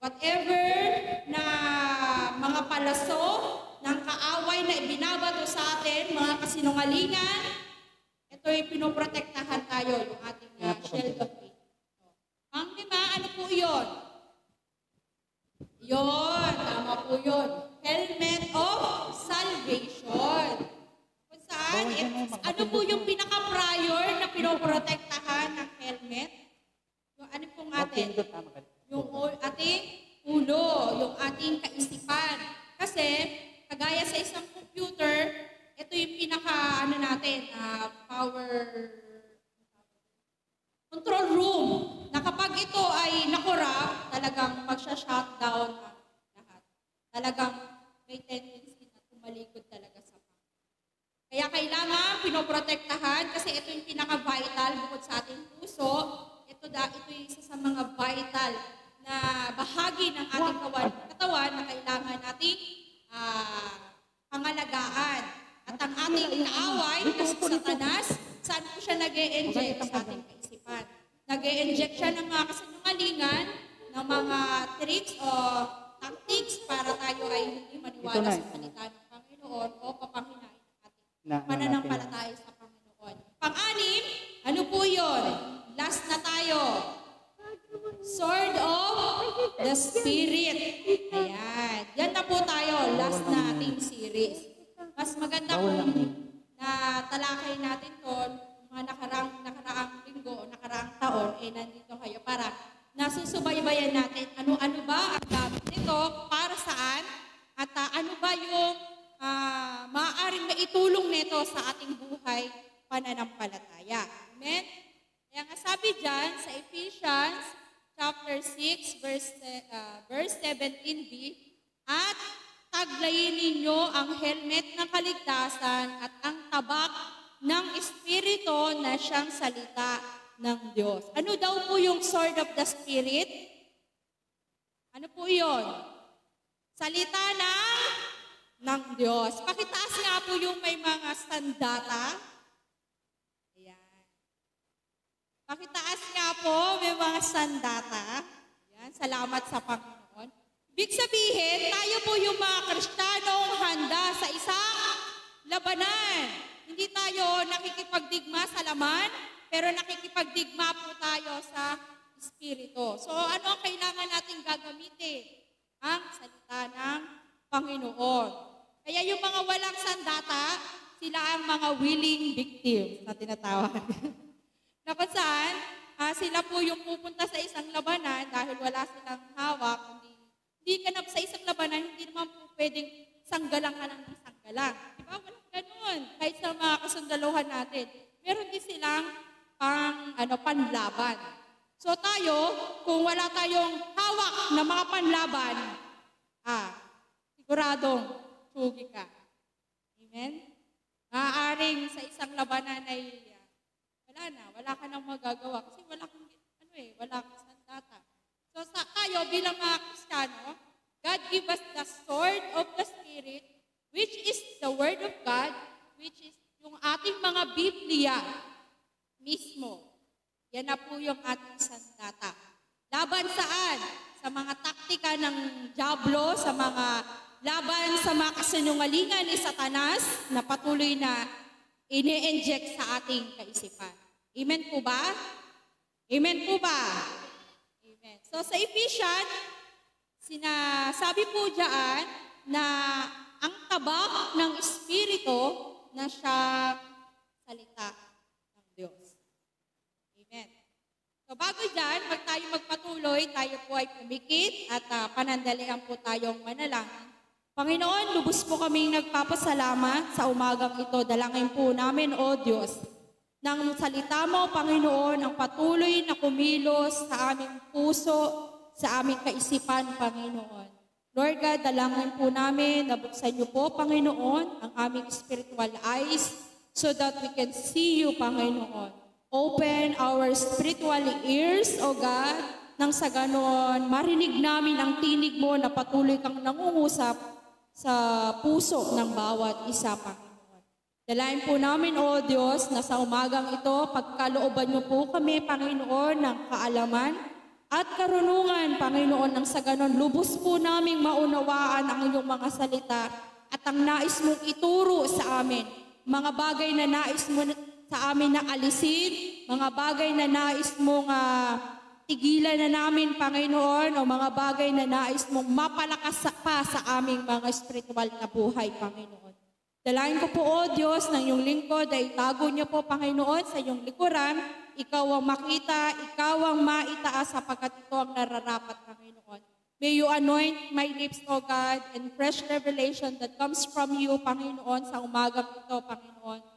whatever na mga palaso ng kaaway na ibinabato sa atin, mga kasinungalingan, ito ito'y pinoprotektahan tayo, yung ating uh, shield of faith. So, ang lima, ano po yun? Yun, tama po yun. Helmet of salvation. Kung saan, oh, ano po yun? Satanas, saan po siya nag -e inject sa ating kaisipan? nag inject siya ng mga kasinungalingan, ng mga tricks o tactics para tayo ay hindi maniwala sa salita ng Panginoon o papanginain ng ating na, pananampalataya sa Panginoon. Pang-anim, ano po yun? Last na tayo. Sword of the Spirit. Ayan. Yan na po tayo. Last na ating series. Mas maganda kung eh nandito kayo para nasusubaybayan natin ano-ano ba ang gamit nito, para saan, at uh, ano ba yung uh, maaaring maitulong nito sa ating buhay pananampalataya. Amen? Kaya nga sabi dyan sa Ephesians chapter 6 verse, uh, verse 17b, at taglayin ninyo ang helmet ng kaligtasan at ang tabak ng Espiritu na siyang salita ng Diyos. Ano daw po yung sword of the Spirit? Ano po yon? Salita ng, ng Diyos. Pakitaas nga po yung may mga standata. Ayan. Pakitaas nga po may mga standata. Ayan. Salamat sa Panginoon. Ibig sabihin, tayo po yung mga Kristiyanong handa sa isang labanan. Hindi tayo nakikipagdigma sa laman pero nakikipagdigma po tayo sa Espiritu. So ano ang kailangan natin gagamitin? Ang salita ng Panginoon. Kaya yung mga walang sandata, sila ang mga willing victims na tinatawag. na kung saan, uh, sila po yung pupunta sa isang labanan dahil wala silang hawak. Hindi, hindi ka na sa isang labanan, hindi naman po pwedeng sanggalang kayo kung wala kayong hawak na mga panlaban, ah, siguradong sugi ka. Amen? Maaaring sa isang labanan ay uh, wala na, wala ka nang magagawa kasi wala kang, ano eh, wala kang sandata. So sa tayo bilang mga Kristiyano, God give us the sword of the Spirit, which is the Word of God, which is yung ating mga Biblia mismo. Yan na po yung ating sandata. Laban saan? Sa mga taktika ng Diablo, sa mga laban sa mga kasinungalingan ni Satanas na patuloy na ini-inject sa ating kaisipan. Amen po ba? Amen po ba? Amen. So sa Ephesians, sinasabi po diyan na ang tabak ng Espiritu na siya salita ng Diyos. So bago dyan, pag tayo magpatuloy, tayo po ay pumikit at uh, panandalian po tayong manalangin. Panginoon, lubos po kaming nagpapasalamat sa umagang ito. Dalangin po namin, O Diyos, ng salita mo, Panginoon, ang patuloy na kumilos sa aming puso, sa aming kaisipan, Panginoon. Lord God, dalangin po namin na niyo po, Panginoon, ang aming spiritual eyes so that we can see you, Panginoon. Open our spiritual ears, O God, nang sa ganon, marinig namin ang tinig mo na patuloy kang nangungusap sa puso ng bawat isa, Panginoon. Dalayan po namin, O Diyos, na sa umagang ito, pagkalooban niyo po kami, Panginoon, ng kaalaman at karunungan, Panginoon, nang sa ganon, lubos po namin maunawaan ang inyong mga salita at ang nais mong ituro sa amin, mga bagay na nais mo sa amin na alisin, mga bagay na nais mong uh, tigilan na namin, Panginoon, o mga bagay na nais mong mapalakas pa sa aming mga spiritual na buhay, Panginoon. Dalain ko po, O Diyos, ng iyong lingkod ay itago niyo po, Panginoon, sa iyong likuran. Ikaw ang makita, ikaw ang maitaas sapagkat ito ang nararapat, Panginoon. May you anoint my lips, O God, and fresh revelation that comes from you, Panginoon, sa umagang ito, Panginoon.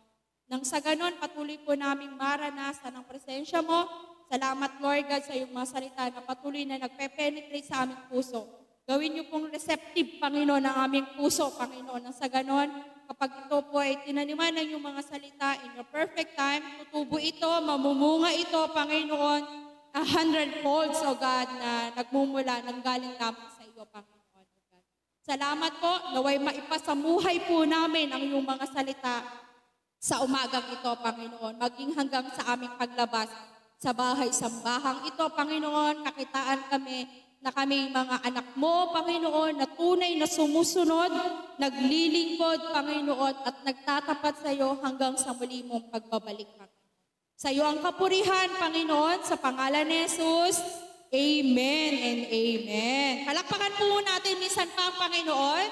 Nang sa ganon, patuloy po naming maranasan ang presensya mo. Salamat, Lord God, sa iyong mga salita na patuloy na nagpe-penetrate sa aming puso. Gawin niyo pong receptive, Panginoon, ang aming puso, Panginoon. Nang sa ganon, kapag ito po ay tinaniman ng iyong mga salita in your perfect time, tutubo ito, mamumunga ito, Panginoon, a hundred folds, O oh God, na nagmumula, ng galing lamang sa iyo, Panginoon. God. Salamat po, naway maipasamuhay po namin ang iyong mga salita sa umagang ito, Panginoon, maging hanggang sa aming paglabas sa bahay sambahang ito, Panginoon, kakitaan kami na kami mga anak mo, Panginoon, na tunay na sumusunod, naglilingkod, Panginoon, at nagtatapat sa iyo hanggang sa muli mong pagbabalik. Sa iyo ang kapurihan, Panginoon, sa pangalan ni Jesus. Amen and amen. Palakpakan po natin minsan pa Panginoon.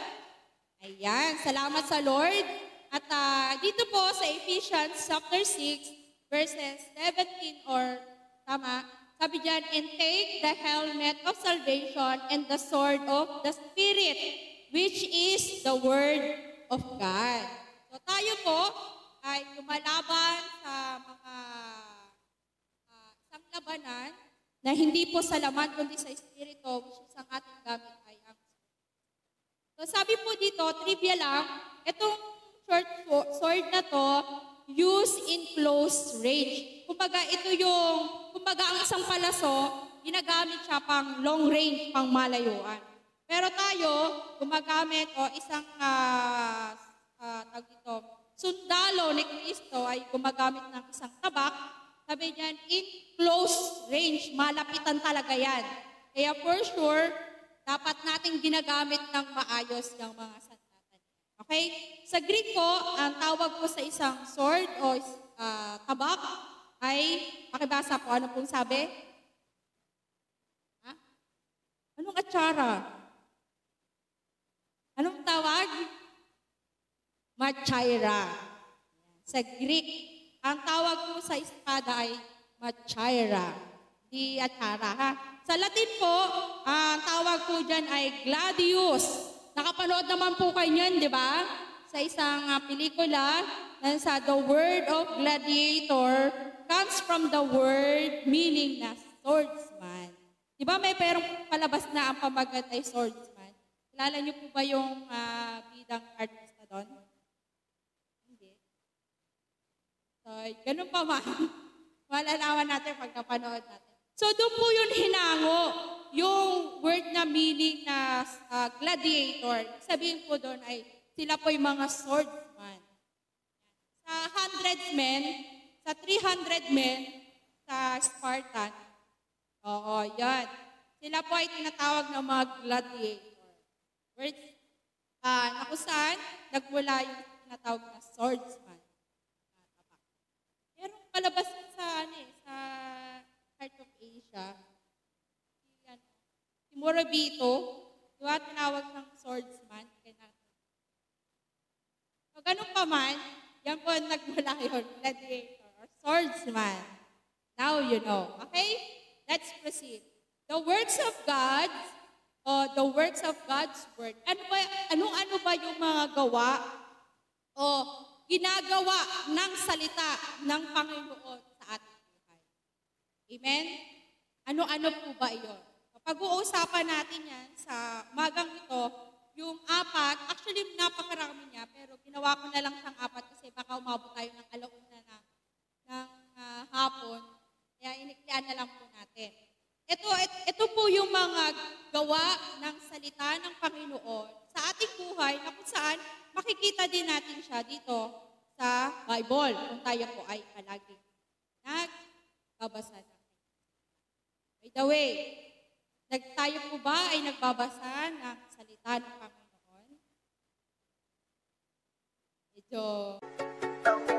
Ayan, salamat sa Lord. At uh, dito po sa Ephesians chapter 6 verses 17 or tama, sabi dyan, and take the helmet of salvation and the sword of the Spirit, which is the Word of God. So tayo po ay lumalaban sa mga uh, ah, isang labanan na hindi po sa laman kundi sa Espiritu, which is ang ating gamit ay ang So sabi po dito, trivia lang, itong short sword na to, use in close range. Kumbaga, ito yung, kumbaga ang isang palaso, ginagamit siya pang long range, pang malayuan. Pero tayo, gumagamit o isang uh, ah, uh, ah, tag ito, sundalo ni Kristo ay gumagamit ng isang tabak. Sabi niyan, in close range, malapitan talaga yan. Kaya for sure, dapat nating ginagamit ng maayos yung mga Okay? Sa Greek ang tawag po sa isang sword o uh, tabak ay, makibasa po, ano pong sabi? Ha? Anong atsara? Anong tawag? Machaira. Sa Greek, ang tawag po sa espada ay machaira. Di atsara, ha? Sa Latin po, ang tawag po dyan ay gladius. Nakapanood naman po kayo niyan, di ba? Sa isang uh, pelikula, sa The Word of Gladiator comes from the word meaning na swordsman. Di ba may perong palabas na ang pamagat ay swordsman? Kilala niyo po ba yung uh, bidang artista doon? Hindi. So, ganun pa man. Malalaman natin pag natin. So, doon po yung hinango yung word na meaning na uh, gladiator, sabihin ko doon ay sila po yung mga swordsman. Sa 100 men, sa 300 men, sa Spartan, oo, yan. Sila po ay tinatawag na mga gladiator. Words uh, na kung saan nagmula yung tinatawag na swordsman. Merong palabas sa, ano eh, sa Heart of Asia, murabito, di ba, tinawag ng swordsman, ganyan. So, ganun pa man, yan po ang nagmula yun, gladiator or swordsman. Now you know. Okay? Let's proceed. The works of God, uh, the works of God's word. ano ba, ano-ano ba yung mga gawa o ginagawa ng salita ng Panginoon sa ating buhay? Amen? Ano-ano po ba iyon? Pag-uusapan natin yan sa magang ito, yung apat, actually napakarami niya, pero ginawa ko na lang siyang apat kasi baka umabot tayo ng alauna na ng uh, hapon. Kaya iniklian na lang po natin. Ito, ito, ito po yung mga gawa ng salita ng Panginoon sa ating buhay na kung saan makikita din natin siya dito sa Bible kung tayo po ay palagi nagbabasa na. By the way, tayo po ba ay nagbabasa ng salita ng Panginoon? Medyo...